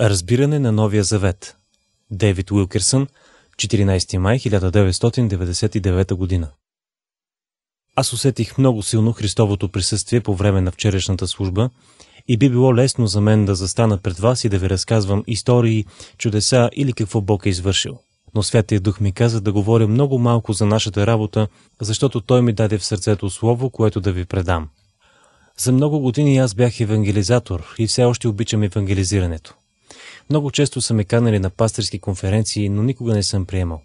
Разбиране на Новия Завет. Дейвид Уилкерсън, 14 май 1999 година. Аз усетих много силно Христовото присъствие по време на вчерашната служба и би било лесно за мен да застана пред вас и да ви разказвам истории, чудеса или какво Бог е извършил. Но Святия Дух ми каза да говоря много малко за нашата работа, защото Той ми даде в сърцето слово, което да ви предам. За много години аз бях евангелизатор и все още обичам евангелизирането. Много често са ме канали на пастирски конференции, но никога не съм приемал.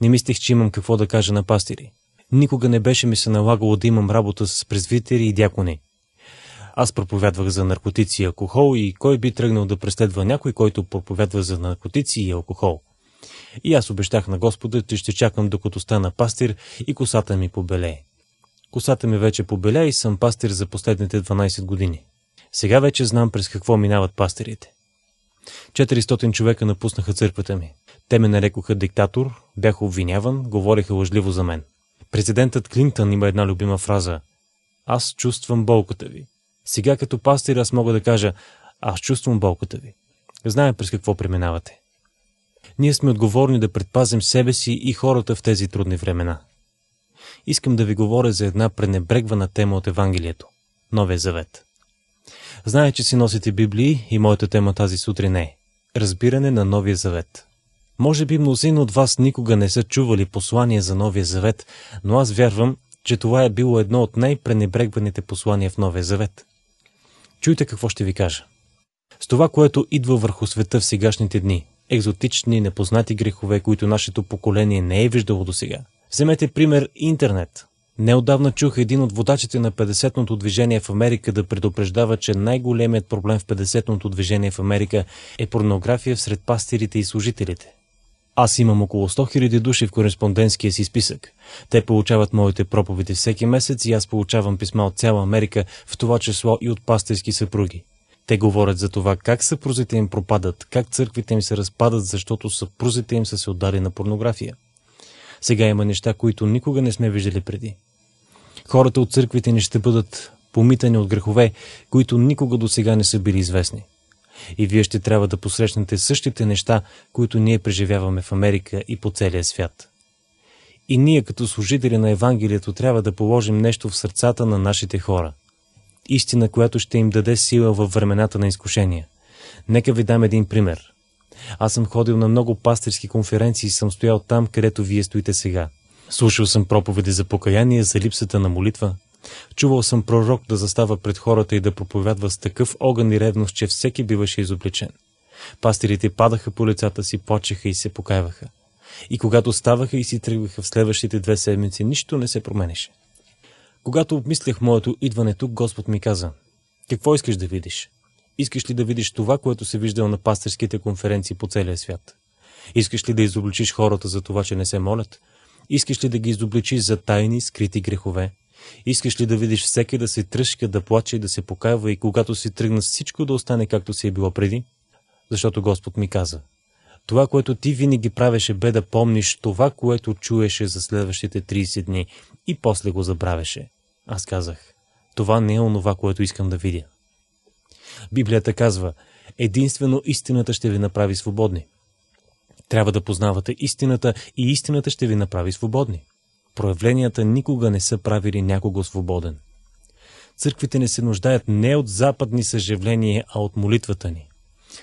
Не мислех, че имам какво да кажа на пастири. Никога не беше ми се налагало да имам работа с презвитери и дякони. Аз проповядвах за наркотици и алкохол и кой би тръгнал да преследва някой, който проповядва за наркотици и алкохол. И аз обещах на Господа, че ще чакам докато стана пастир и косата ми побелее. Косата ми вече побеля и съм пастир за последните 12 години. Сега вече знам през какво минават пастирите. 400 човека напуснаха църквата ми. Те ме нарекоха диктатор, бях обвиняван, говореха лъжливо за мен. Президентът Клинтън има една любима фраза. Аз чувствам болката ви. Сега като пастир аз мога да кажа, аз чувствам болката ви. Знаем през какво преминавате. Ние сме отговорни да предпазим себе си и хората в тези трудни времена. Искам да ви говоря за една пренебрегвана тема от Евангелието – Новия Завет – Знае, че си носите Библии и моята тема тази сутрин е Разбиране на Новия Завет. Може би мнозин от вас никога не са чували послание за Новия Завет, но аз вярвам, че това е било едно от най-пренебрегваните послания в Новия Завет. Чуйте какво ще ви кажа. С това, което идва върху света в сегашните дни, екзотични, непознати грехове, които нашето поколение не е виждало до сега. Вземете пример интернет – Неодавна чух един от водачите на 50-ното движение в Америка да предупреждава, че най-големият проблем в 50-ното движение в Америка е порнография сред пастирите и служителите. Аз имам около 100 000 души в кореспондентския си списък. Те получават моите проповеди всеки месец и аз получавам писма от цяла Америка, в това число и от пастирски съпруги. Те говорят за това как съпрузите им пропадат, как църквите им се разпадат, защото съпрузите им са се отдали на порнография. Сега има неща, които никога не сме виждали преди. Хората от църквите ни ще бъдат помитани от грехове, които никога до сега не са били известни. И вие ще трябва да посрещнете същите неща, които ние преживяваме в Америка и по целия свят. И ние като служители на Евангелието трябва да положим нещо в сърцата на нашите хора. Истина, която ще им даде сила във времената на изкушения. Нека ви дам един пример. Аз съм ходил на много пастирски конференции и съм стоял там, където вие стоите сега – Слушал съм проповеди за покаяние, за липсата на молитва. Чувал съм пророк да застава пред хората и да проповядва с такъв огън и ревност, че всеки биваше изобличен. Пастирите падаха по лицата си, плачеха и се покаяваха. И когато ставаха и си тръгваха в следващите две седмици, нищо не се променеше. Когато обмислях моето идване тук, Господ ми каза, какво искаш да видиш? Искаш ли да видиш това, което се виждал на пастърските конференции по целия свят? Искаш ли да изобличиш хората за това, че не се молят? Искаш ли да ги изобличиш за тайни, скрити грехове? Искаш ли да видиш всеки да се тръжка, да плаче и да се покаява и когато си тръгна всичко да остане както си е било преди? Защото Господ ми каза, това, което ти винаги правеше, бе да помниш това, което чуеше за следващите 30 дни и после го забравяше. Аз казах, това не е онова, което искам да видя. Библията казва, единствено истината ще ви направи свободни. Трябва да познавате истината и истината ще ви направи свободни. Проявленията никога не са правили някого свободен. Църквите не се нуждаят не от западни съживления, а от молитвата ни.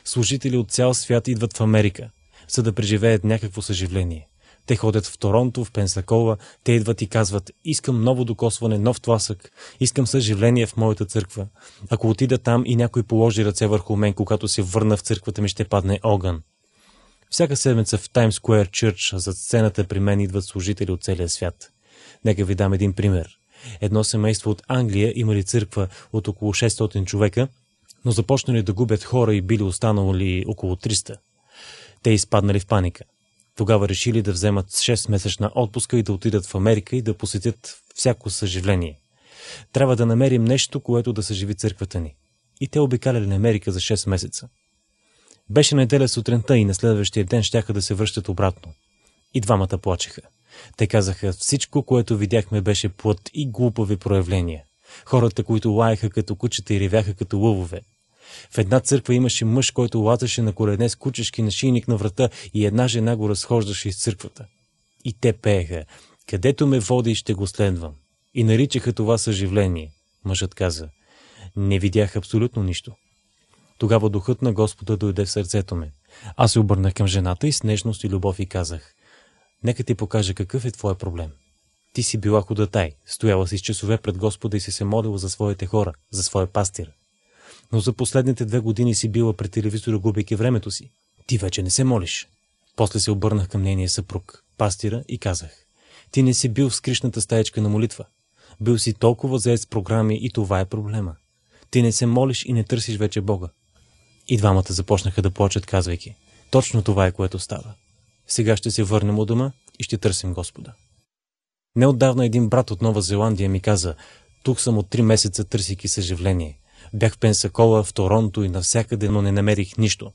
Служители от цял свят идват в Америка, за да преживеят някакво съживление. Те ходят в Торонто, в Пенсакова, те идват и казват, искам ново докосване, нов тласък, искам съживление в моята църква. Ако отида там и някой положи ръце върху мен, когато се върна в църквата ми, ще падне огън. Всяка седмица в Times Square Church зад сцената при мен идват служители от целия свят. Нека ви дам един пример. Едно семейство от Англия имали църква от около 600 човека, но започнали да губят хора и били останали около 300. Те изпаднали в паника. Тогава решили да вземат 6-месечна отпуска и да отидат в Америка и да посетят всяко съживление. Трябва да намерим нещо, което да съживи църквата ни. И те обикаляли на Америка за 6 месеца. Беше неделя сутринта и на следващия ден щяха да се връщат обратно. И двамата плачеха. Те казаха, всичко, което видяхме беше плът и глупави проявления. Хората, които лаяха като кучета и ревяха като лъвове. В една църква имаше мъж, който латаше на колене с кучешки на шийник на врата и една жена го разхождаше из църквата. И те пееха, където ме води ще го следвам. И наричаха това съживление. Мъжът каза, не видях абсолютно нищо. Тогава духът на Господа дойде в сърцето ми. Аз се обърнах към жената и с нежност и любов и казах, нека ти покажа какъв е твой проблем. Ти си била ходатай, стояла си с часове пред Господа и си се молила за своите хора, за своя пастир. Но за последните две години си била пред телевизора, губейки времето си. Ти вече не се молиш. После се обърнах към нейния съпруг, пастира, и казах. Ти не си бил в скришната стаечка на молитва. Бил си толкова заед с програми и това е проблема. Ти не се молиш и не търсиш вече Бога. И двамата започнаха да плачат, казвайки, точно това е което става. Сега ще се върнем от дома и ще търсим Господа. Неотдавна един брат от Нова Зеландия ми каза, тук съм от три месеца търсики съживление. Бях в Пенсакола, в Торонто и навсякъде, но не намерих нищо.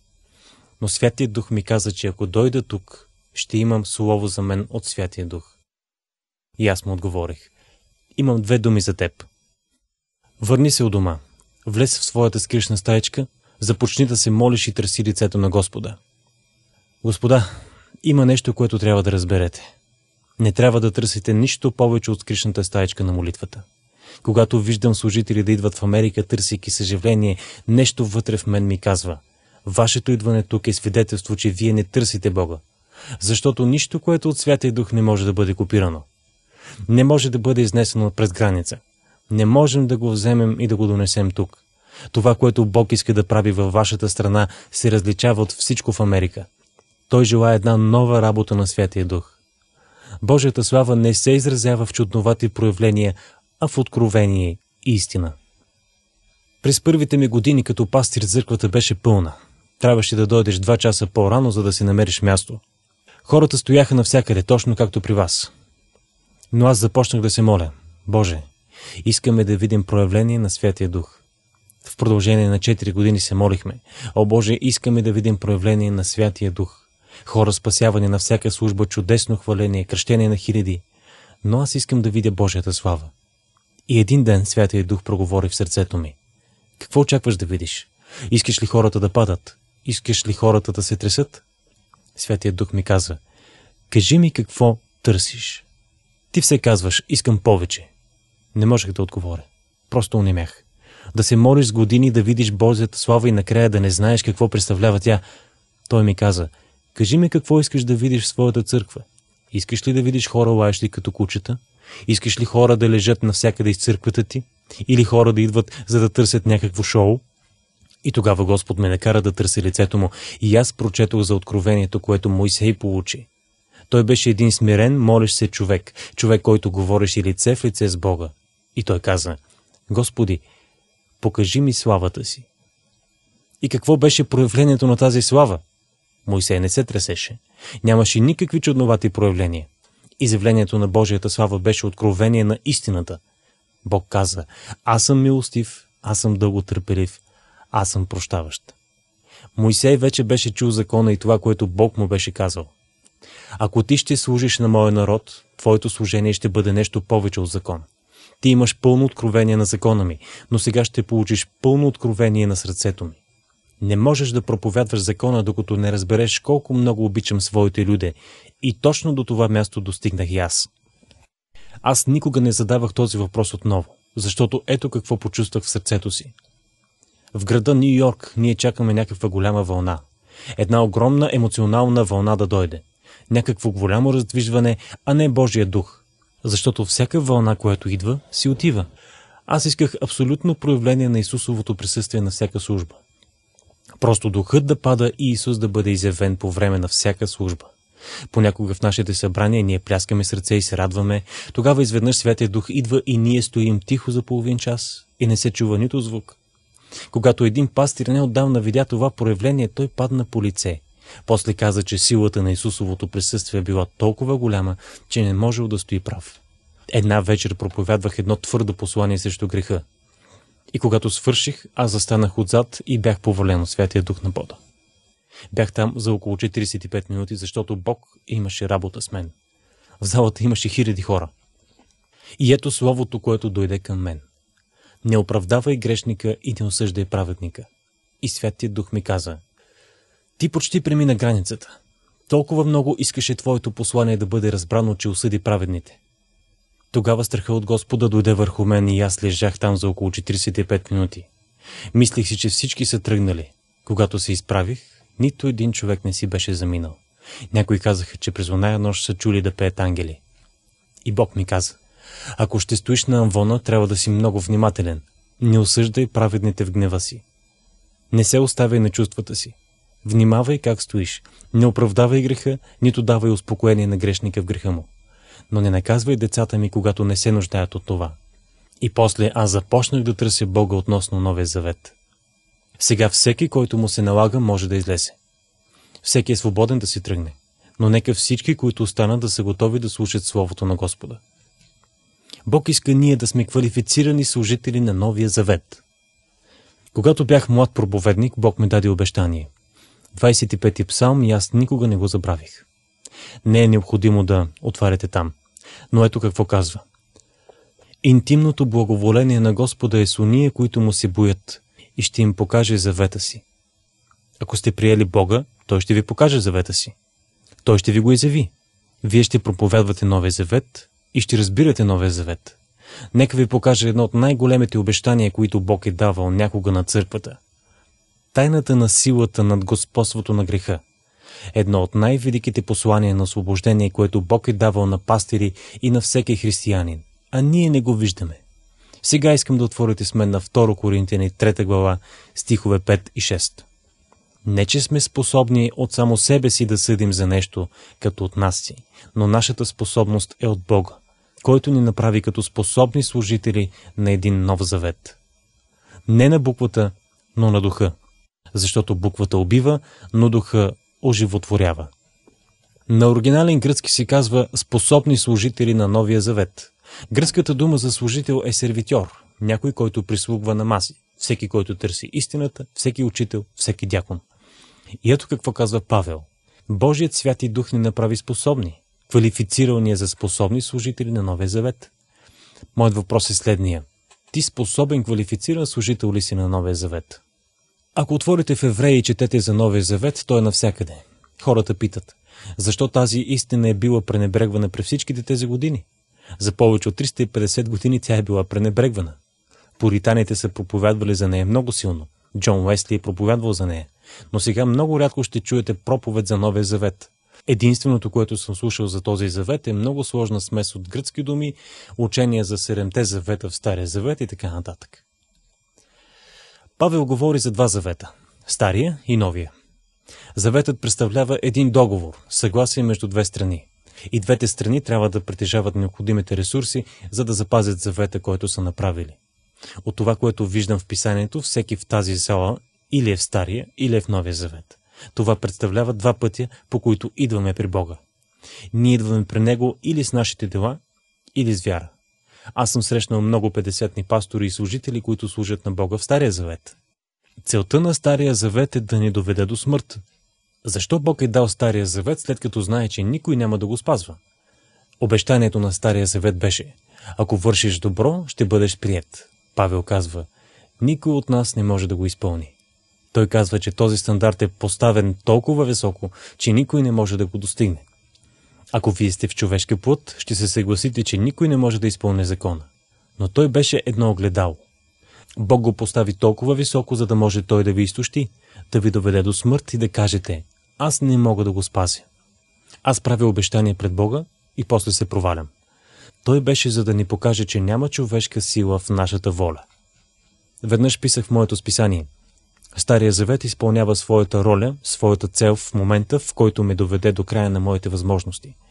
Но Святият Дух ми каза, че ако дойда тук, ще имам слово за мен от Святия Дух. И аз му отговорих. Имам две думи за теб. Върни се у дома. Влез в своята скришна стаечка започни да се молиш и търси лицето на Господа. Господа, има нещо, което трябва да разберете. Не трябва да търсите нищо повече от скришната стаечка на молитвата. Когато виждам служители да идват в Америка, търсейки съживление, нещо вътре в мен ми казва. Вашето идване тук е свидетелство, че вие не търсите Бога. Защото нищо, което от святия дух не може да бъде копирано. Не може да бъде изнесено през граница. Не можем да го вземем и да го донесем тук. Това, което Бог иска да прави във вашата страна, се различава от всичко в Америка. Той желая една нова работа на Святия Дух. Божията слава не се изразява в чудновати проявления, а в откровение и истина. През първите ми години като пастир църквата беше пълна. Трябваше да дойдеш два часа по-рано, за да си намериш място. Хората стояха навсякъде, точно както при вас. Но аз започнах да се моля. Боже, искаме да видим проявление на Святия Дух. В продължение на 4 години се молихме. О Боже, искаме да видим проявление на Святия Дух. Хора спасяване на всяка служба, чудесно хваление, кръщение на хиляди. Но аз искам да видя Божията слава. И един ден Святия Дух проговори в сърцето ми. Какво очакваш да видиш? Искаш ли хората да падат? Искаш ли хората да се тресат? Святия Дух ми каза, кажи ми какво търсиш. Ти все казваш, искам повече. Не можех да отговоря. Просто унемях да се молиш с години да видиш Божията слава и накрая да не знаеш какво представлява тя. Той ми каза, кажи ми какво искаш да видиш в своята църква. Искаш ли да видиш хора лаещи като кучета? Искаш ли хора да лежат навсякъде из църквата ти? Или хора да идват, за да търсят някакво шоу? И тогава Господ ме накара да търси лицето му и аз прочетох за откровението, което Моисей получи. Той беше един смирен, молещ се човек, човек, който говореше лице в лице с Бога. И той каза, Господи, покажи ми славата си. И какво беше проявлението на тази слава? Моисей не се тресеше. Нямаше никакви чудновати проявления. Изявлението на Божията слава беше откровение на истината. Бог каза, аз съм милостив, аз съм дълготърпелив, аз съм прощаващ. Моисей вече беше чул закона и това, което Бог му беше казал. Ако ти ще служиш на моя народ, твоето служение ще бъде нещо повече от закон. Ти имаш пълно откровение на закона ми, но сега ще получиш пълно откровение на сърцето ми. Не можеш да проповядваш закона, докато не разбереш колко много обичам своите люде. И точно до това място достигнах и аз. Аз никога не задавах този въпрос отново, защото ето какво почувствах в сърцето си. В града Нью Йорк ние чакаме някаква голяма вълна. Една огромна емоционална вълна да дойде. Някакво голямо раздвижване, а не Божия дух – защото всяка вълна, която идва, си отива. Аз исках абсолютно проявление на Исусовото присъствие на всяка служба. Просто духът да пада и Исус да бъде изявен по време на всяка служба. Понякога в нашите събрания ние пляскаме сърце и се радваме. Тогава изведнъж Святия Дух идва и ние стоим тихо за половин час и не се чува нито звук. Когато един пастир неотдавна видя това проявление, той падна по лице после каза, че силата на Исусовото присъствие била толкова голяма, че не можел да стои прав. Една вечер проповядвах едно твърдо послание срещу греха. И когато свърших, аз застанах отзад и бях повален от Святия Дух на Бода. Бях там за около 45 минути, защото Бог имаше работа с мен. В залата имаше хиляди хора. И ето словото, което дойде към мен. Не оправдавай грешника и не осъждай праведника. И Святия Дух ми каза – ти почти премина границата. Толкова много искаше твоето послание да бъде разбрано, че осъди праведните. Тогава страха от Господа дойде върху мен и аз лежах там за около 45 минути. Мислих си, че всички са тръгнали. Когато се изправих, нито един човек не си беше заминал. Някои казаха, че през оная нощ са чули да пеят ангели. И Бог ми каза, ако ще стоиш на амвона, трябва да си много внимателен. Не осъждай праведните в гнева си. Не се оставяй на чувствата си. Внимавай как стоиш. Не оправдавай греха, нито давай успокоение на грешника в греха му. Но не наказвай децата ми, когато не се нуждаят от това. И после аз започнах да търся Бога относно Новия завет. Сега всеки, който му се налага, може да излезе. Всеки е свободен да си тръгне. Но нека всички, които останат, да са готови да слушат Словото на Господа. Бог иска ние да сме квалифицирани служители на Новия завет. Когато бях млад проповедник, Бог ми даде обещание. 25-ти псалм и аз никога не го забравих. Не е необходимо да отваряте там. Но ето какво казва. Интимното благоволение на Господа е с уния, които му се боят и ще им покаже завета си. Ако сте приели Бога, Той ще ви покаже завета си. Той ще ви го изяви. Вие ще проповядвате Новия завет и ще разбирате Новия завет. Нека ви покажа едно от най-големите обещания, които Бог е давал някога на църквата тайната на силата над господството на греха. Едно от най-великите послания на освобождение, което Бог е давал на пастири и на всеки християнин. А ние не го виждаме. Сега искам да отворите с мен на 2 Коринтияни 3 глава, стихове 5 и 6. Не, че сме способни от само себе си да съдим за нещо, като от нас си, но нашата способност е от Бога, който ни направи като способни служители на един нов завет. Не на буквата, но на духа защото буквата убива, но духа оживотворява. На оригинален гръцки се казва способни служители на Новия Завет. Гръцката дума за служител е сервитьор, някой, който прислугва на маси, всеки, който търси истината, всеки учител, всеки дякон. И ето какво казва Павел. Божият свят и дух ни направи способни, квалифицирал ни е за способни служители на Новия Завет. Моят въпрос е следния. Ти способен, квалифициран служител ли си на Новия Завет? Ако отворите в Евреи и четете за Новия Завет, той е навсякъде. Хората питат, защо тази истина е била пренебрегвана през всичките тези години? За повече от 350 години тя е била пренебрегвана. Поританите са проповядвали за нея много силно. Джон Уесли е проповядвал за нея. Но сега много рядко ще чуете проповед за Новия Завет. Единственото, което съм слушал за този завет е много сложна смес от гръцки думи, учения за седемте завета в Стария Завет и така нататък. Павел говори за два завета – Стария и Новия. Заветът представлява един договор, съгласие между две страни. И двете страни трябва да притежават необходимите ресурси, за да запазят завета, който са направили. От това, което виждам в писанието, всеки в тази зала или е в Стария, или е в Новия завет. Това представлява два пътя, по които идваме при Бога. Ние идваме при Него или с нашите дела, или с вяра. Аз съм срещнал много 50ни пастори и служители, които служат на Бога в Стария Завет. Целта на Стария Завет е да ни доведе до смърт. Защо Бог е дал Стария Завет, след като знае, че никой няма да го спазва? Обещанието на Стария Завет беше «Ако вършиш добро, ще бъдеш прият». Павел казва «Никой от нас не може да го изпълни». Той казва, че този стандарт е поставен толкова високо, че никой не може да го достигне. Ако вие сте в човешка плът, ще се съгласите, че никой не може да изпълне закона. Но той беше едно огледало. Бог го постави толкова високо, за да може той да ви изтощи, да ви доведе до смърт и да кажете «Аз не мога да го спазя». Аз правя обещание пред Бога и после се провалям. Той беше за да ни покаже, че няма човешка сила в нашата воля. Веднъж писах в моето списание. Стария завет изпълнява своята роля, своята цел в момента, в който ме доведе до края на моите възможности –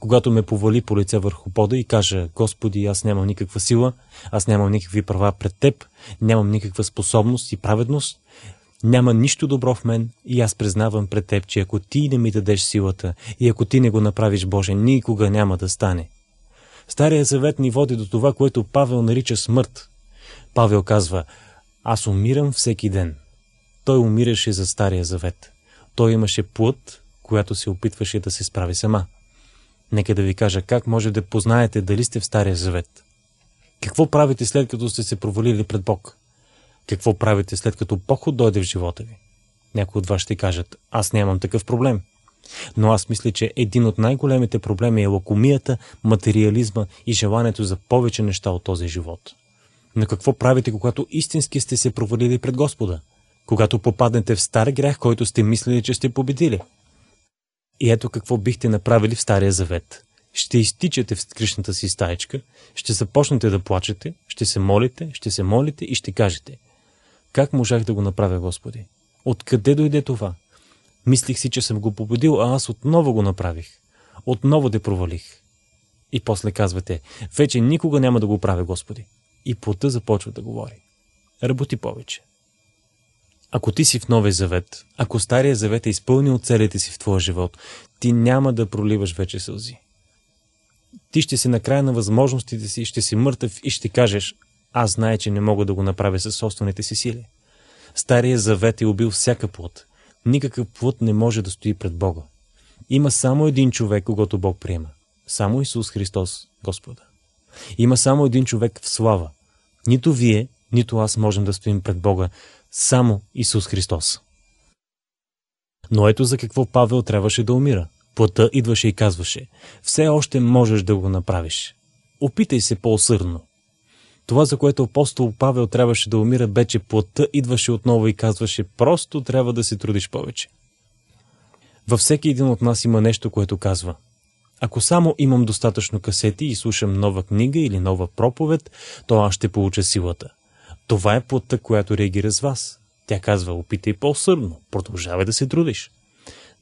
когато ме повали по лице върху пода и кажа, Господи, аз нямам никаква сила, аз нямам никакви права пред Теб, нямам никаква способност и праведност, няма нищо добро в мен и аз признавам пред Теб, че ако Ти не ми дадеш силата и ако Ти не го направиш, Боже, никога няма да стане. Стария завет ни води до това, което Павел нарича смърт. Павел казва, аз умирам всеки ден. Той умираше за Стария завет. Той имаше плът, която се опитваше да се справи сама. Нека да ви кажа как може да познаете дали сте в Стария Завет. Какво правите след като сте се провалили пред Бог? Какво правите след като поход дойде в живота ви? Някои от вас ще кажат, аз нямам такъв проблем. Но аз мисля, че един от най-големите проблеми е лакомията, материализма и желанието за повече неща от този живот. Но какво правите, когато истински сте се провалили пред Господа? Когато попаднете в стар грях, който сте мислили, че сте победили – и ето какво бихте направили в Стария Завет. Ще изтичате в скришната си стаечка, ще започнете да плачете, ще се молите, ще се молите и ще кажете Как можах да го направя, Господи? Откъде дойде това? Мислих си, че съм го победил, а аз отново го направих. Отново те провалих. И после казвате, вече никога няма да го правя, Господи. И плътта започва да говори. Работи повече. Ако ти си в Новия завет, ако Стария завет е изпълнил целите си в твоя живот, ти няма да проливаш вече сълзи. Ти ще си накрая на възможностите си, ще си мъртъв и ще кажеш, аз знае, че не мога да го направя със собствените си сили. Стария завет е убил всяка плът. Никакъв плът не може да стои пред Бога. Има само един човек, когато Бог приема. Само Исус Христос, Господа. Има само един човек в слава. Нито вие, нито аз можем да стоим пред Бога, само Исус Христос. Но ето за какво Павел трябваше да умира. Плата идваше и казваше, все още можеш да го направиш. Опитай се по осърдно Това, за което апостол Павел трябваше да умира, бе, че плата идваше отново и казваше, просто трябва да се трудиш повече. Във всеки един от нас има нещо, което казва. Ако само имам достатъчно касети и слушам нова книга или нова проповед, то аз ще получа силата. Това е плътта, която реагира с вас. Тя казва, опитай по-сърно, продължавай да се трудиш.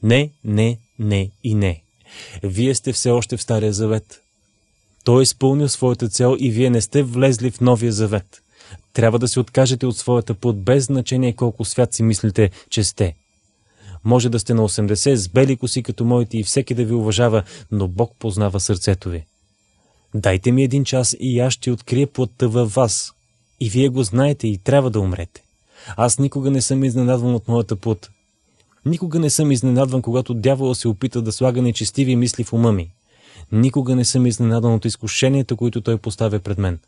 Не, не, не и не. Вие сте все още в Стария завет. Той е изпълнил своята цел и вие не сте влезли в Новия завет. Трябва да се откажете от своята плът без значение колко свят си мислите, че сте. Може да сте на 80 с бели коси като моите и всеки да ви уважава, но Бог познава сърцето ви. Дайте ми един час и аз ще открия плътта във вас, и вие го знаете и трябва да умрете. Аз никога не съм изненадван от моята плът. Никога не съм изненадван, когато дявола се опита да слага нечестиви мисли в ума ми. Никога не съм изненадан от изкушенията, които той поставя пред мен.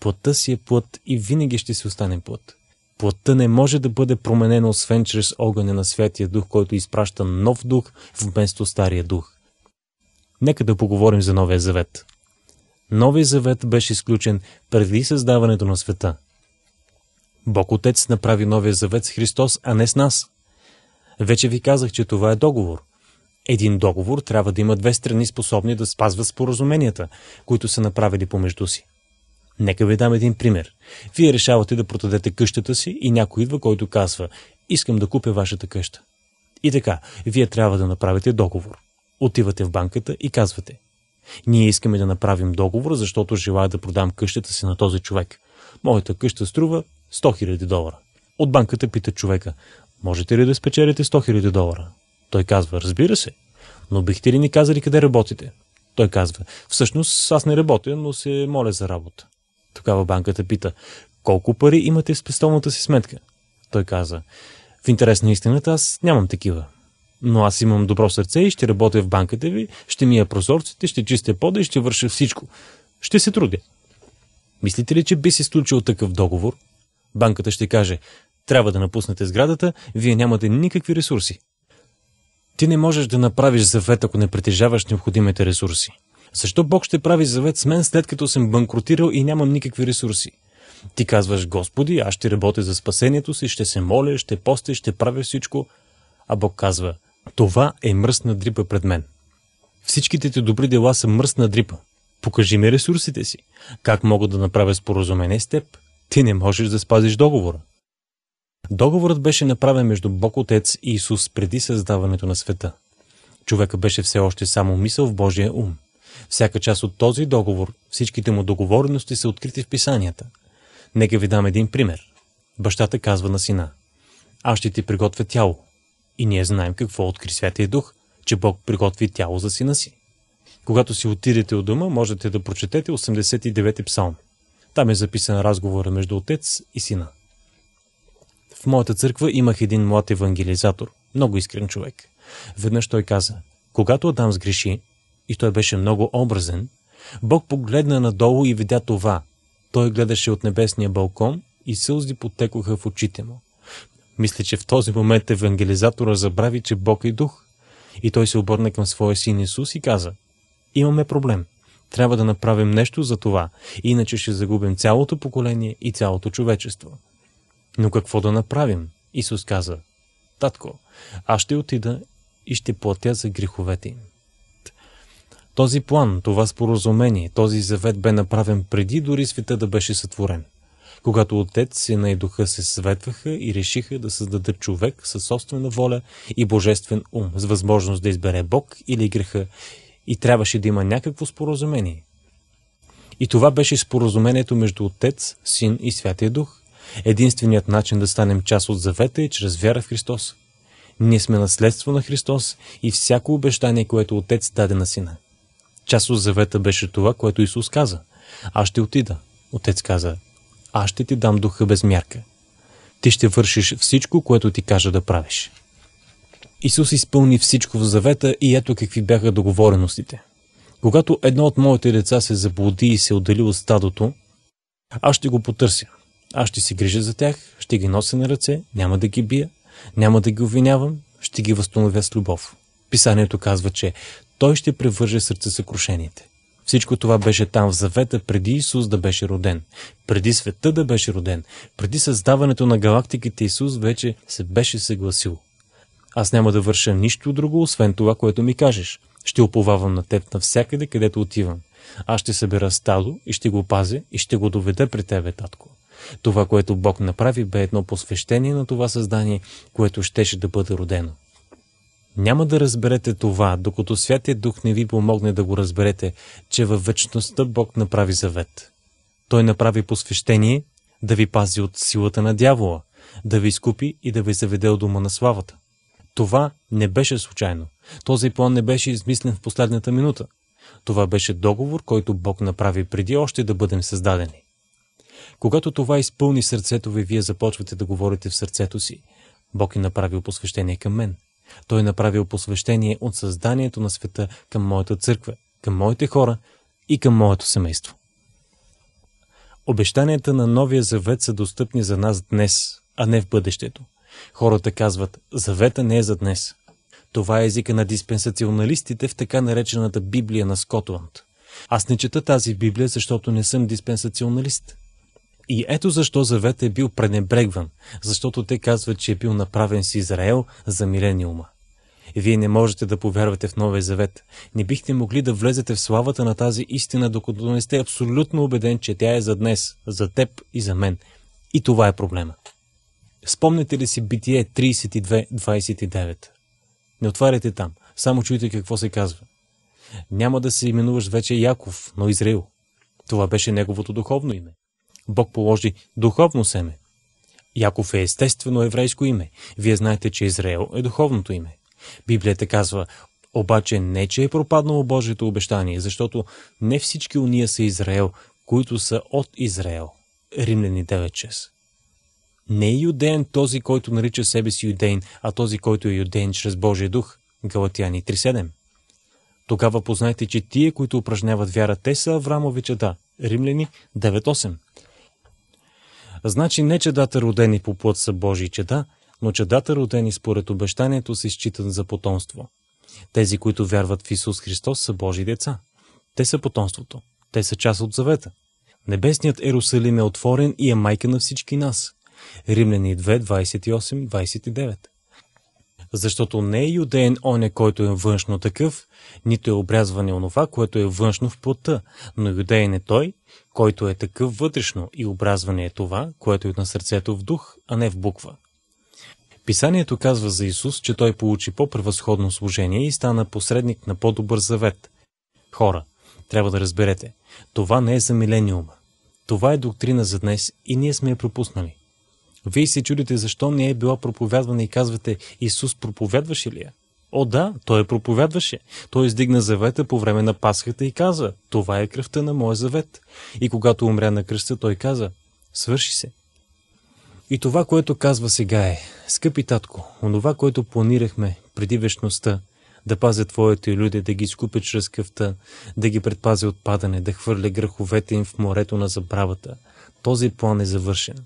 Плътта си е плът и винаги ще си остане плът. Плътта не може да бъде променена, освен чрез огъня на Святия Дух, който изпраща нов дух вместо Стария Дух. Нека да поговорим за Новия Завет. Новия завет беше изключен преди създаването на света. Бог Отец направи новия завет с Христос, а не с нас. Вече ви казах, че това е договор. Един договор трябва да има две страни способни да спазват споразуменията, които са направили помежду си. Нека ви дам един пример. Вие решавате да продадете къщата си и някой идва, който казва «Искам да купя вашата къща». И така, вие трябва да направите договор. Отивате в банката и казвате ние искаме да направим договор, защото желая да продам къщата си на този човек. Моята къща струва 100 000 долара. От банката пита човека, можете ли да спечелите 100 000 долара? Той казва, разбира се. Но бихте ли ни казали къде работите? Той казва, всъщност аз не работя, но се моля за работа. Тогава банката пита, колко пари имате в спестовната си сметка? Той каза, в интерес на истината аз нямам такива но аз имам добро сърце и ще работя в банката ви, ще мия прозорците, ще чистя пода и ще върша всичко. Ще се трудя. Мислите ли, че би си случил такъв договор? Банката ще каже, трябва да напуснете сградата, вие нямате никакви ресурси. Ти не можеш да направиш завет, ако не притежаваш необходимите ресурси. Защо Бог ще прави завет с мен, след като съм банкротирал и нямам никакви ресурси? Ти казваш, Господи, аз ще работя за спасението си, ще се моля, ще постя, ще правя всичко. А Бог казва, това е мръсна дрипа пред мен. Всичките ти добри дела са мръсна дрипа. Покажи ми ресурсите си. Как мога да направя споразумение с теб? Ти не можеш да спазиш договора. Договорът беше направен между Бог Отец и Исус преди създаването на света. Човека беше все още само мисъл в Божия ум. Всяка част от този договор, всичките му договорености са открити в писанията. Нека ви дам един пример. Бащата казва на сина. Аз ще ти приготвя тяло. И ние знаем какво откри Святия Дух, че Бог приготви тяло за сина си. Когато си отидете от дома, можете да прочетете 89-ти псалм. Там е записан разговор между отец и сина. В моята църква имах един млад евангелизатор, много искрен човек. Веднъж той каза, когато Адам сгреши, и той беше много образен, Бог погледна надолу и видя това. Той гледаше от небесния балкон и сълзи потекоха в очите му. Мисля, че в този момент евангелизатора забрави, че Бог е дух. И той се обърна към своя син Исус и каза, имаме проблем. Трябва да направим нещо за това, иначе ще загубим цялото поколение и цялото човечество. Но какво да направим? Исус каза, татко, аз ще отида и ще платя за греховете им. Този план, това споразумение, този завет бе направен преди дори света да беше сътворен когато Отец, Сина и Духа се светваха и решиха да създадат човек със собствена воля и божествен ум, с възможност да избере Бог или греха и трябваше да има някакво споразумение. И това беше споразумението между Отец, Син и Святия Дух. Единственият начин да станем част от завета е чрез вяра в Христос. Ние сме наследство на Христос и всяко обещание, което Отец даде на Сина. Част от завета беше това, което Исус каза. Аз ще отида. Отец каза, аз ще ти дам духа без мярка. Ти ще вършиш всичко, което ти кажа да правиш. Исус изпълни всичко в завета и ето какви бяха договореностите. Когато едно от моите деца се заблуди и се отдели от стадото, аз ще го потърся. Аз ще се грижа за тях, ще ги нося на ръце, няма да ги бия, няма да ги обвинявам, ще ги възстановя с любов. Писанието казва, че той ще превърже сърце съкрушените. Всичко това беше там в завета, преди Исус да беше роден, преди света да беше роден, преди създаването на галактиките Исус вече се беше съгласил. Аз няма да върша нищо друго, освен това, което ми кажеш. Ще оповавам на теб навсякъде, където отивам. Аз ще събера стадо и ще го пазя и ще го доведа при тебе, татко. Това, което Бог направи, бе едно посвещение на това създание, което щеше да бъде родено. Няма да разберете това, докато Святия Дух не ви помогне да го разберете, че във вечността Бог направи завет. Той направи посвещение да ви пази от силата на дявола, да ви изкупи и да ви заведе от дома на славата. Това не беше случайно. Този план не беше измислен в последната минута. Това беше договор, който Бог направи преди още да бъдем създадени. Когато това изпълни сърцето ви, вие започвате да говорите в сърцето си. Бог е направил посвещение към мен. Той е направил посвещение от създанието на света към моята църква, към моите хора и към моето семейство. Обещанията на Новия Завет са достъпни за нас днес, а не в бъдещето. Хората казват, завета не е за днес. Това е езика на диспенсационалистите в така наречената Библия на Скотланд. Аз не чета тази Библия, защото не съм диспенсационалист. И ето защо завет е бил пренебрегван, защото те казват, че е бил направен с Израел за милениума. Вие не можете да повярвате в Новия Завет. Не бихте могли да влезете в славата на тази истина, докато не сте абсолютно убеден, че тя е за днес, за теб и за мен. И това е проблема. Спомнете ли си Битие 32.29? Не отваряйте там, само чуйте какво се казва. Няма да се именуваш вече Яков, но Израил. Това беше неговото духовно име. Бог положи духовно семе. Яков е естествено еврейско име. Вие знаете, че Израел е духовното име. Библията казва, обаче не, че е пропаднало Божието обещание, защото не всички уния са Израел, които са от Израел. Римляни 9.6 Не е юдеен този, който нарича себе си юдеин, а този, който е юдеин чрез Божия дух. Галатяни 3.7 Тогава познайте, че тие, които упражняват вяра, те са Аврамови да. Римляни Значи не чедата родени по плът са Божи чеда, но чедата родени според обещанието се считат за потомство. Тези, които вярват в Исус Христос, са Божи деца. Те са потомството. Те са част от завета. Небесният Ерусалим е отворен и е майка на всички нас. Римляни 2, 28, 29 защото не е юдеен е, който е външно такъв, нито е обрязване онова, което е външно в плътта, но юдеен е той, който е такъв вътрешно и образване е това, което е на сърцето в дух, а не в буква. Писанието казва за Исус, че той получи по-превъзходно служение и стана посредник на по-добър завет. Хора, трябва да разберете, това не е за милениума. Това е доктрина за днес и ние сме я пропуснали. Вие се чудите защо не е била проповядвана и казвате Исус проповядваше ли я? О да, той проповядваше. Той издигна завета по време на Пасхата и каза, това е кръвта на моя завет. И когато умря на кръста, той каза, свърши се. И това, което казва сега е, скъпи татко, онова, което планирахме преди вечността, да пазя Твоите люди, да ги изкупя чрез кръвта, да ги предпази от падане, да хвърля греховете им в морето на забравата. Този план е завършен.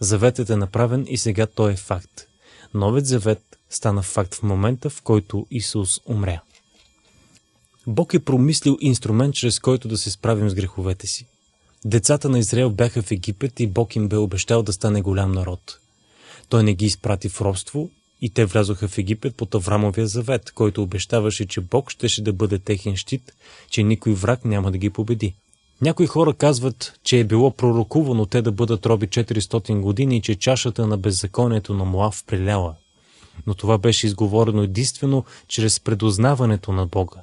Заветът е направен и сега той е факт. Новият завет стана факт в момента, в който Исус умря. Бог е промислил инструмент, чрез който да се справим с греховете си. Децата на Израел бяха в Египет и Бог им бе обещал да стане голям народ. Той не ги изпрати в робство и те влязоха в Египет под Аврамовия завет, който обещаваше, че Бог щеше да бъде техен щит, че никой враг няма да ги победи. Някои хора казват, че е било пророкувано те да бъдат роби 400 години и че чашата на беззаконието на Муав преляла но това беше изговорено единствено чрез предознаването на Бога.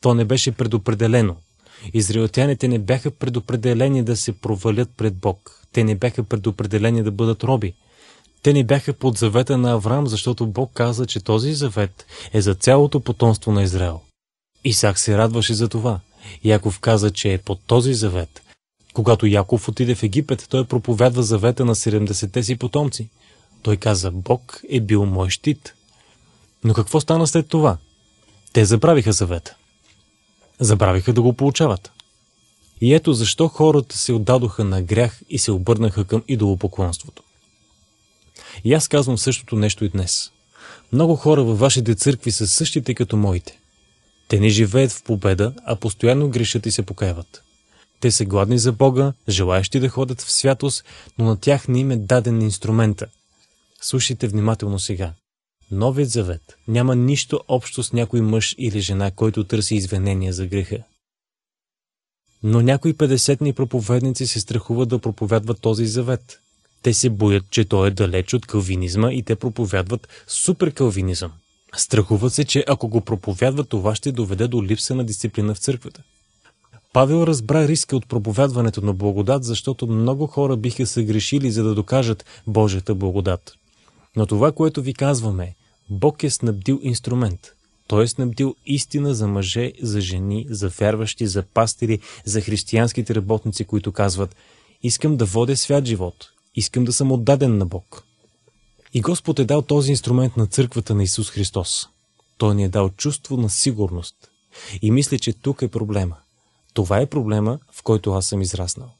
То не беше предопределено. Израелтяните не бяха предопределени да се провалят пред Бог. Те не бяха предопределени да бъдат роби. Те не бяха под завета на Авраам, защото Бог каза, че този завет е за цялото потомство на Израел. Исак се радваше за това. Яков каза, че е под този завет. Когато Яков отиде в Египет, той проповядва завета на 70-те си потомци. Той каза, Бог е бил мой щит. Но какво стана след това? Те забравиха завета. Забравиха да го получават. И ето защо хората се отдадоха на грях и се обърнаха към идолопоклонството. И аз казвам същото нещо и днес. Много хора във вашите църкви са същите като моите. Те не живеят в победа, а постоянно грешат и се покаяват. Те са гладни за Бога, желаящи да ходят в святост, но на тях не им е даден инструмента – Слушайте внимателно сега. Новият завет няма нищо общо с някой мъж или жена, който търси извинения за греха. Но някои 50-ни проповедници се страхуват да проповядват този завет. Те се боят, че той е далеч от калвинизма и те проповядват суперкалвинизъм. Страхуват се, че ако го проповядват, това ще доведе до липса на дисциплина в църквата. Павел разбра риска от проповядването на благодат, защото много хора биха се грешили, за да докажат Божията благодат. Но това, което ви казваме, Бог е снабдил инструмент. Той е снабдил истина за мъже, за жени, за вярващи, за пастири, за християнските работници, които казват «Искам да водя свят живот, искам да съм отдаден на Бог». И Господ е дал този инструмент на църквата на Исус Христос. Той ни е дал чувство на сигурност. И мисля, че тук е проблема. Това е проблема, в който аз съм израснал.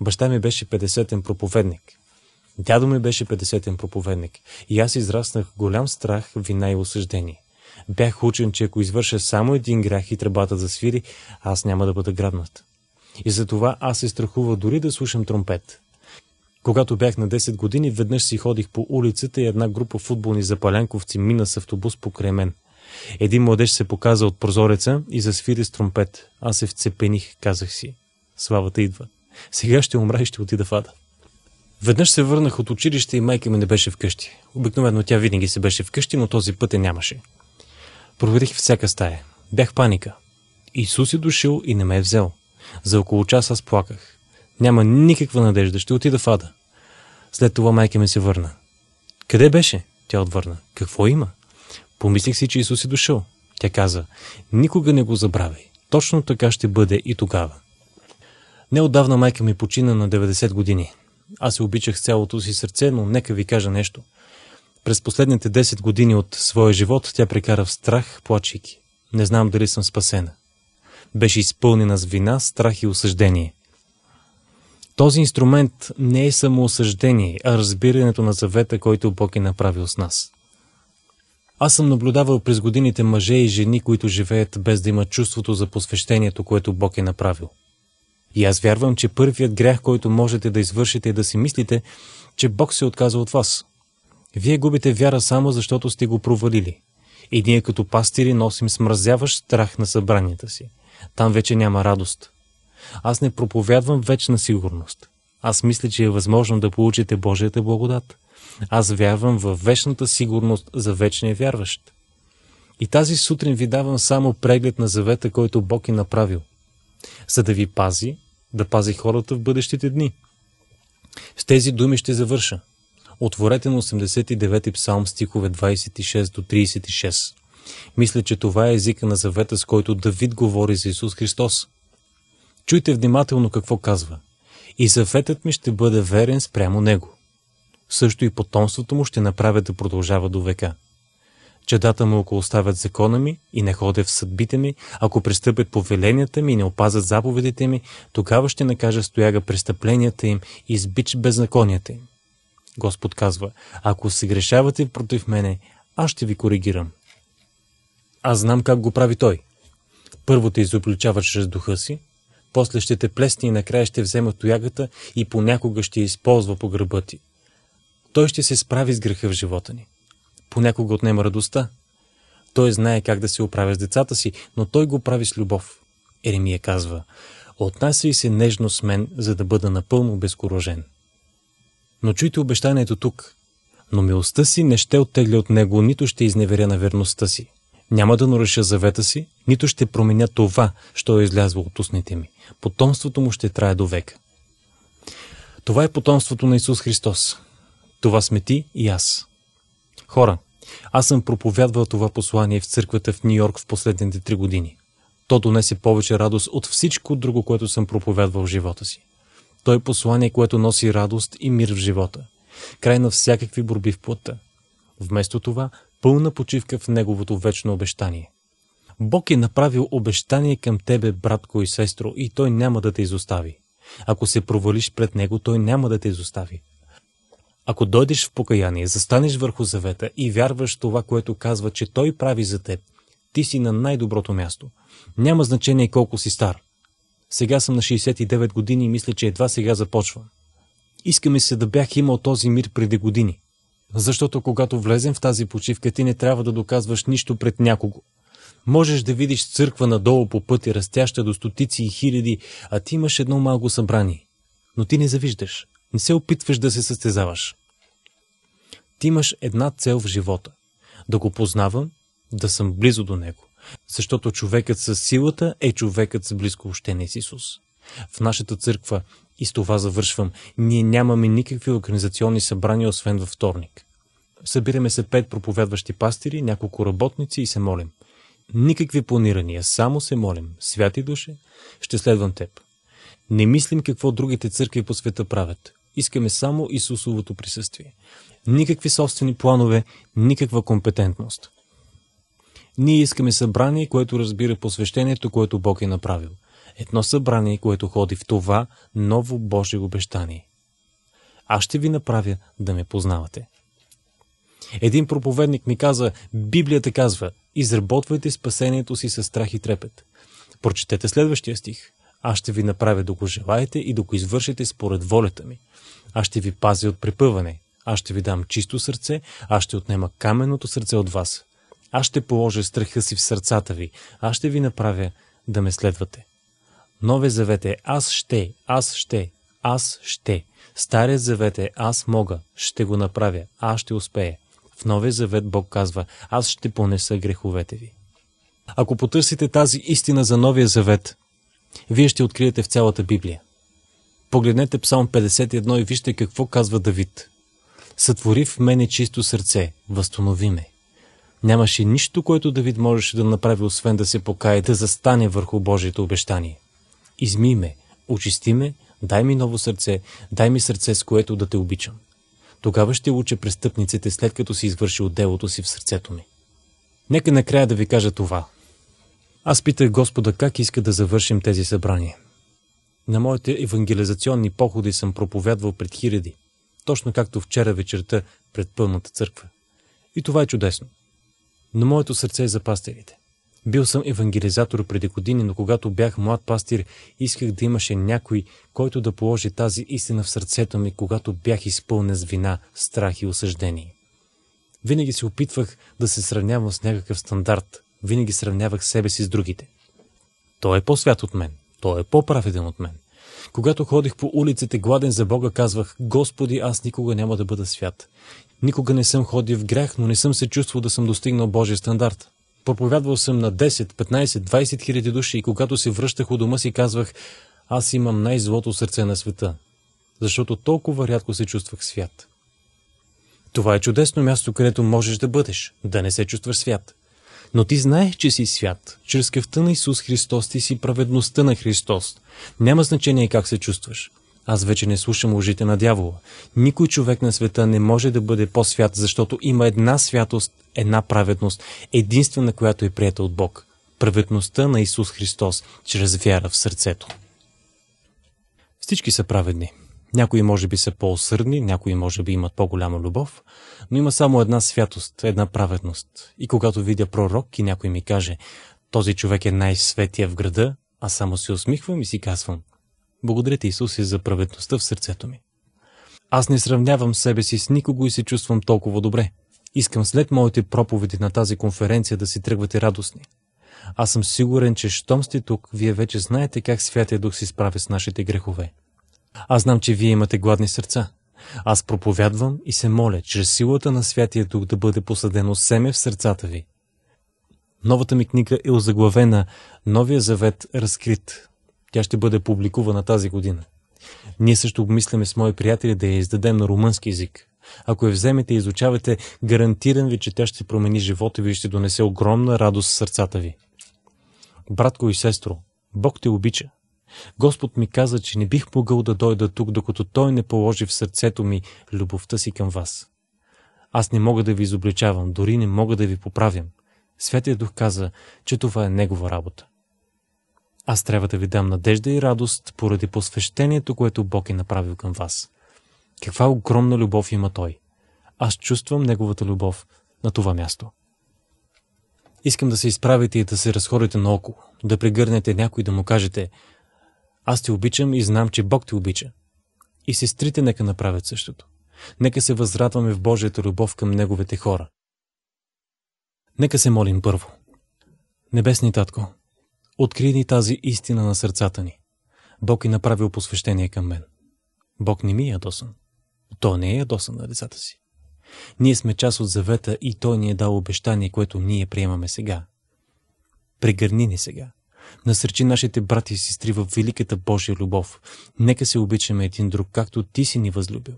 Баща ми беше 50-тен проповедник. Дядо ми беше 50-тен проповедник и аз израснах голям страх, вина и осъждение. Бях учен, че ако извърша само един грях и тръбата за свири, аз няма да бъда грабнат. И затова аз се страхува дори да слушам тромпет. Когато бях на 10 години, веднъж си ходих по улицата и една група футболни запалянковци мина с автобус покрай мен. Един младеж се показа от прозореца и засвири с тромпет. Аз се вцепених, казах си. Славата идва. Сега ще умра и ще отида в ада. Веднъж се върнах от училище и майка ми не беше вкъщи. Обикновено тя винаги се беше вкъщи, но този път я нямаше. Проверих всяка стая. Бях паника. Исус е дошъл и не ме е взел. За около час аз плаках. Няма никаква надежда, ще отида в ада. След това майка ми се върна. Къде беше? Тя отвърна. Какво има? Помислих си, че Исус е дошъл. Тя каза, никога не го забравяй. Точно така ще бъде и тогава. Неодавна майка ми почина на 90 години. Аз се обичах с цялото си сърце, но нека ви кажа нещо. През последните 10 години от своя живот тя прекара в страх, плачейки. Не знам дали съм спасена. Беше изпълнена с вина, страх и осъждение. Този инструмент не е само осъждение, а разбирането на завета, който Бог е направил с нас. Аз съм наблюдавал през годините мъже и жени, които живеят без да имат чувството за посвещението, което Бог е направил. И аз вярвам, че първият грях, който можете да извършите е да си мислите, че Бог се е отказа от вас. Вие губите вяра само защото сте го провалили. И ние като пастири носим смразяващ страх на събранията си. Там вече няма радост. Аз не проповядвам вечна сигурност. Аз мисля, че е възможно да получите Божията благодат. Аз вярвам в вечната сигурност за вечния вярващ. И тази сутрин ви давам само преглед на завета, който Бог е направил – за да ви пази, да пази хората в бъдещите дни. С тези думи ще завърша. Отворете на 89-ти псалм стихове 26 до 36. Мисля, че това е езика на завета, с който Давид говори за Исус Христос. Чуйте внимателно какво казва. И заветът ми ще бъде верен спрямо него. Също и потомството му ще направя да продължава до века. Чедата му ако оставят закона ми и не ходят в съдбите ми, ако престъпят повеленията ми и не опазят заповедите ми, тогава ще накажа стояга престъпленията им и избич беззаконията им. Господ казва, ако се грешавате против мене, аз ще ви коригирам. Аз знам как го прави той. Първо те изобличава чрез духа си, после ще те плесне и накрая ще взема тоягата и понякога ще използва по гърба ти. Той ще се справи с греха в живота ни понякога отнема радостта. Той знае как да се оправя с децата си, но той го прави с любов. Еремия казва, отнасяй се нежно с мен, за да бъда напълно безкорожен. Но чуйте обещанието тук. Но милостта си не ще оттегля от него, нито ще изневеря на верността си. Няма да наруша завета си, нито ще променя това, що е излязло от устните ми. Потомството му ще трае до века. Това е потомството на Исус Христос. Това сме ти и аз. Хора, аз съм проповядвал това послание в църквата в Нью-Йорк в последните три години. То донесе повече радост от всичко друго, което съм проповядвал в живота си. То е послание, което носи радост и мир в живота. Край на всякакви борби в плътта. Вместо това, пълна почивка в Неговото вечно обещание. Бог е направил обещание към тебе, братко и сестро, и Той няма да те изостави. Ако се провалиш пред Него, Той няма да те изостави. Ако дойдеш в покаяние, застанеш върху завета и вярваш това, което казва, че Той прави за теб, ти си на най-доброто място. Няма значение колко си стар. Сега съм на 69 години и мисля, че едва сега започвам. Искаме се да бях имал този мир преди години. Защото когато влезем в тази почивка, ти не трябва да доказваш нищо пред някого. Можеш да видиш църква надолу по пътя, растяща до стотици и хиляди, а ти имаш едно малко събрание. Но ти не завиждаш. Не се опитваш да се състезаваш. Ти имаш една цел в живота. Да го познавам, да съм близо до него. Защото човекът с силата е човекът с близко общение с Исус. В нашата църква, и с това завършвам, ние нямаме никакви организационни събрания, освен във вторник. Събираме се пет проповядващи пастири, няколко работници и се молим. Никакви планирания, само се молим. Святи душе, ще следвам теб. Не мислим какво другите църкви по света правят. Искаме само Исусовото присъствие. Никакви собствени планове, никаква компетентност. Ние искаме събрание, което разбира посвещението, което Бог е направил. Едно събрание, което ходи в това ново Божие обещание. Аз ще ви направя да ме познавате. Един проповедник ми каза, Библията казва, изработвайте спасението си с страх и трепет. Прочетете следващия стих аз ще ви направя да го желаете и да го извършите според волята ми. Аз ще ви пазя от препъване. Аз ще ви дам чисто сърце, аз ще отнема каменното сърце от вас. Аз ще положа страха си в сърцата ви. Аз ще ви направя да ме следвате. Нове завет е аз ще, аз ще, аз ще. Стария завет е аз мога, ще го направя, аз ще успея. В Новия завет Бог казва, аз ще понеса греховете ви. Ако потърсите тази истина за Новия завет, вие ще откриете в цялата Библия. Погледнете Псалм 51 и вижте какво казва Давид. Сътвори в мене чисто сърце, възстанови ме. Нямаше нищо, което Давид можеше да направи, освен да се покае, да застане върху Божието обещание. Изми ме, очисти ме, дай ми ново сърце, дай ми сърце, с което да те обичам. Тогава ще уча престъпниците, след като си извършил делото си в сърцето ми. Нека накрая да ви кажа това. Аз питах Господа как иска да завършим тези събрания. На моите евангелизационни походи съм проповядвал пред хиляди, точно както вчера вечерта пред пълната църква. И това е чудесно. Но моето сърце е за пастирите. Бил съм евангелизатор преди години, но когато бях млад пастир, исках да имаше някой, който да положи тази истина в сърцето ми, когато бях изпълнен с вина, страх и осъждение. Винаги се опитвах да се сравнявам с някакъв стандарт, винаги сравнявах себе си с другите. Той е по-свят от мен. Той е по-праведен от мен. Когато ходих по улиците гладен за Бога, казвах, Господи, аз никога няма да бъда свят. Никога не съм ходил в грях, но не съм се чувствал да съм достигнал Божия стандарт. Проповядвал съм на 10, 15, 20 хиляди души и когато се връщах у дома си, казвах, аз имам най-злото сърце на света, защото толкова рядко се чувствах свят. Това е чудесно място, където можеш да бъдеш, да не се чувстваш свят. Но ти знаеш, че си свят. Чрез кръвта на Исус Христос ти си праведността на Христос. Няма значение как се чувстваш. Аз вече не слушам лъжите на дявола. Никой човек на света не може да бъде по-свят, защото има една святост, една праведност, единствена, която е прията от Бог. Праведността на Исус Христос, чрез вяра в сърцето. Всички са праведни. Някои може би са по осърдни някои може би имат по-голяма любов, но има само една святост, една праведност. И когато видя пророк и някой ми каже, този човек е най-светия в града, аз само се усмихвам и си казвам, благодаря ти Исусе за праведността в сърцето ми. Аз не сравнявам себе си с никого и се чувствам толкова добре. Искам след моите проповеди на тази конференция да си тръгвате радостни. Аз съм сигурен, че щом сте тук, вие вече знаете как Святия Дух си справя с нашите грехове. Аз знам, че вие имате гладни сърца. Аз проповядвам и се моля, чрез силата на Святия Дух да бъде посадено семе в сърцата ви. Новата ми книга е озаглавена Новия завет разкрит. Тя ще бъде публикувана тази година. Ние също обмисляме с мои приятели да я издадем на румънски язик. Ако я вземете и изучавате, гарантирам ви, че тя ще промени живота ви и ще донесе огромна радост в сърцата ви. Братко и сестро, Бог те обича. Господ ми каза, че не бих могъл да дойда тук, докато Той не положи в сърцето ми любовта си към вас. Аз не мога да ви изобличавам, дори не мога да ви поправям. Святия Дух каза, че това е Негова работа. Аз трябва да ви дам надежда и радост поради посвещението, което Бог е направил към вас. Каква огромна любов има Той. Аз чувствам Неговата любов на това място. Искам да се изправите и да се разходите наоколо, да прегърнете някой да му кажете – аз те обичам и знам, че Бог те обича. И сестрите нека направят същото. Нека се възрадваме в Божията любов към Неговите хора. Нека се молим първо. Небесни Татко, откри ни тази истина на сърцата ни. Бог е направил посвещение към мен. Бог не ми е ядосан. Той не е ядосан на децата си. Ние сме част от завета и Той ни е дал обещание, което ние приемаме сега. Прегърни ни сега. Насърчи нашите брати и сестри в великата Божия любов. Нека се обичаме един друг, както ти си ни възлюбил.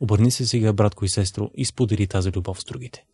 Обърни се сега, братко и сестро, и сподели тази любов с другите.